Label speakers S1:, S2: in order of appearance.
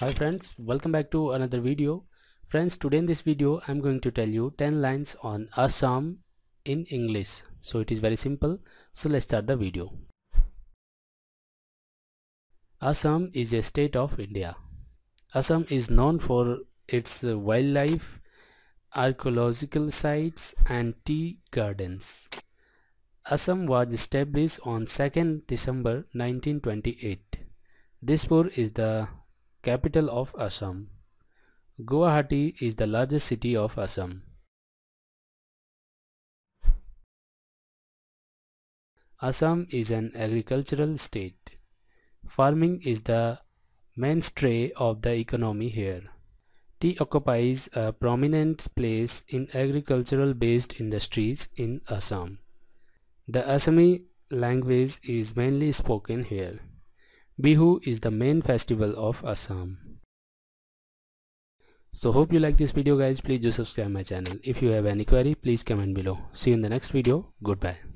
S1: hi friends welcome back to another video friends today in this video i'm going to tell you 10 lines on assam in english so it is very simple so let's start the video assam is a state of india assam is known for its wildlife archaeological sites and tea gardens assam was established on 2nd december 1928 this war is the capital of Assam. Guwahati is the largest city of Assam. Assam is an agricultural state. Farming is the mainstay of the economy here. Tea occupies a prominent place in agricultural based industries in Assam. The Assami language is mainly spoken here. Bihu is the main festival of Assam. So hope you like this video guys. Please do subscribe my channel. If you have any query, please comment below. See you in the next video. Goodbye.